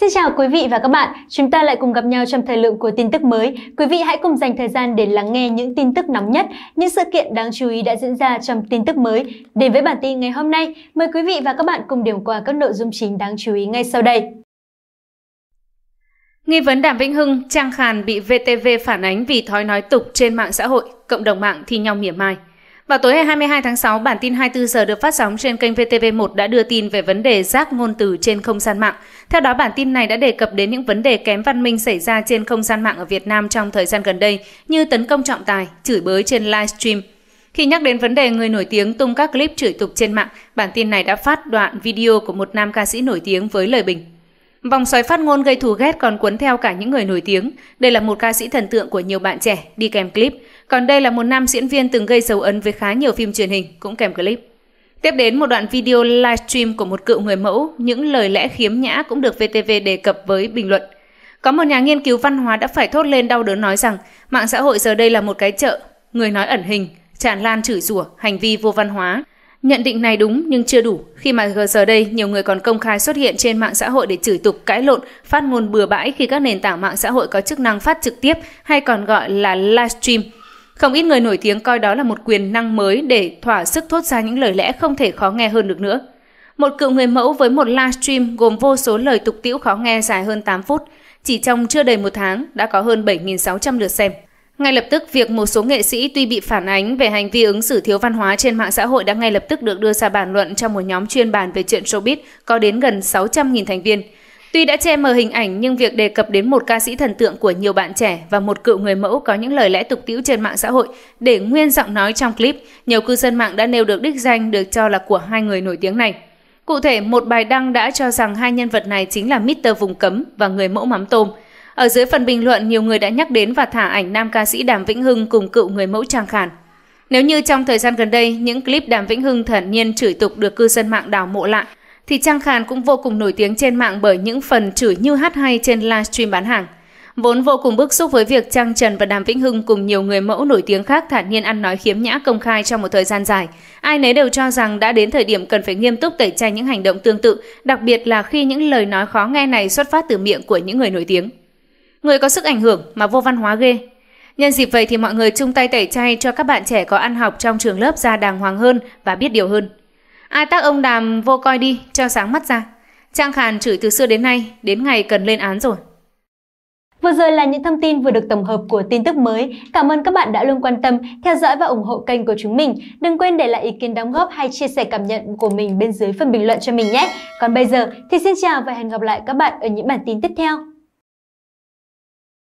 Xin chào quý vị và các bạn, chúng ta lại cùng gặp nhau trong thời lượng của tin tức mới. Quý vị hãy cùng dành thời gian để lắng nghe những tin tức nóng nhất, những sự kiện đáng chú ý đã diễn ra trong tin tức mới. Đến với bản tin ngày hôm nay, mời quý vị và các bạn cùng điểm qua các nội dung chính đáng chú ý ngay sau đây. Nghi vấn Đàm Vĩnh Hưng, Trang Khàn bị VTV phản ánh vì thói nói tục trên mạng xã hội, cộng đồng mạng thi nhau mỉa mai. Vào tối ngày 22 tháng 6, bản tin 24 giờ được phát sóng trên kênh VTV1 đã đưa tin về vấn đề rác ngôn từ trên không gian mạng. Theo đó, bản tin này đã đề cập đến những vấn đề kém văn minh xảy ra trên không gian mạng ở Việt Nam trong thời gian gần đây, như tấn công trọng tài, chửi bới trên livestream. Khi nhắc đến vấn đề người nổi tiếng tung các clip chửi tục trên mạng, bản tin này đã phát đoạn video của một nam ca sĩ nổi tiếng với lời bình. Vòng xoáy phát ngôn gây thù ghét còn cuốn theo cả những người nổi tiếng. Đây là một ca sĩ thần tượng của nhiều bạn trẻ, đi kèm clip. Còn đây là một nam diễn viên từng gây dấu ấn với khá nhiều phim truyền hình, cũng kèm clip. Tiếp đến một đoạn video livestream của một cựu người mẫu, những lời lẽ khiếm nhã cũng được VTV đề cập với bình luận. Có một nhà nghiên cứu văn hóa đã phải thốt lên đau đớn nói rằng mạng xã hội giờ đây là một cái chợ, người nói ẩn hình, tràn lan chửi rủa, hành vi vô văn hóa. Nhận định này đúng nhưng chưa đủ, khi mà giờ đây nhiều người còn công khai xuất hiện trên mạng xã hội để chửi tục, cãi lộn, phát ngôn bừa bãi khi các nền tảng mạng xã hội có chức năng phát trực tiếp hay còn gọi là livestream không ít người nổi tiếng coi đó là một quyền năng mới để thỏa sức thốt ra những lời lẽ không thể khó nghe hơn được nữa. Một cựu người mẫu với một livestream gồm vô số lời tục tiễu khó nghe dài hơn 8 phút, chỉ trong chưa đầy một tháng đã có hơn 7.600 lượt xem. Ngay lập tức, việc một số nghệ sĩ tuy bị phản ánh về hành vi ứng xử thiếu văn hóa trên mạng xã hội đã ngay lập tức được đưa ra bàn luận trong một nhóm chuyên bàn về chuyện showbiz có đến gần 600.000 thành viên. Tuy đã che mờ hình ảnh nhưng việc đề cập đến một ca sĩ thần tượng của nhiều bạn trẻ và một cựu người mẫu có những lời lẽ tục tĩu trên mạng xã hội để nguyên giọng nói trong clip, nhiều cư dân mạng đã nêu được đích danh được cho là của hai người nổi tiếng này. Cụ thể, một bài đăng đã cho rằng hai nhân vật này chính là Mr. Vùng Cấm và người mẫu mắm tôm. Ở dưới phần bình luận, nhiều người đã nhắc đến và thả ảnh nam ca sĩ Đàm Vĩnh Hưng cùng cựu người mẫu Trang Khản. Nếu như trong thời gian gần đây, những clip Đàm Vĩnh Hưng thản nhiên chửi tục được cư dân mạng đào mộ lại, thì Trang Khàn cũng vô cùng nổi tiếng trên mạng bởi những phần chửi như hát hay trên livestream bán hàng. Vốn vô cùng bức xúc với việc Trang Trần và Đàm Vĩnh Hưng cùng nhiều người mẫu nổi tiếng khác thản nhiên ăn nói khiếm nhã công khai trong một thời gian dài. Ai nấy đều cho rằng đã đến thời điểm cần phải nghiêm túc tẩy chay những hành động tương tự, đặc biệt là khi những lời nói khó nghe này xuất phát từ miệng của những người nổi tiếng. Người có sức ảnh hưởng mà vô văn hóa ghê. Nhân dịp vậy thì mọi người chung tay tẩy chay cho các bạn trẻ có ăn học trong trường lớp ra đàng hoàng hơn và biết điều hơn. Ai tác ông đàm vô coi đi, cho sáng mắt ra. Trang Khàn chửi từ xưa đến nay, đến ngày cần lên án rồi. Vừa rồi là những thông tin vừa được tổng hợp của tin tức mới. Cảm ơn các bạn đã luôn quan tâm, theo dõi và ủng hộ kênh của chúng mình. Đừng quên để lại ý kiến đóng góp hay chia sẻ cảm nhận của mình bên dưới phần bình luận cho mình nhé. Còn bây giờ thì xin chào và hẹn gặp lại các bạn ở những bản tin tiếp theo.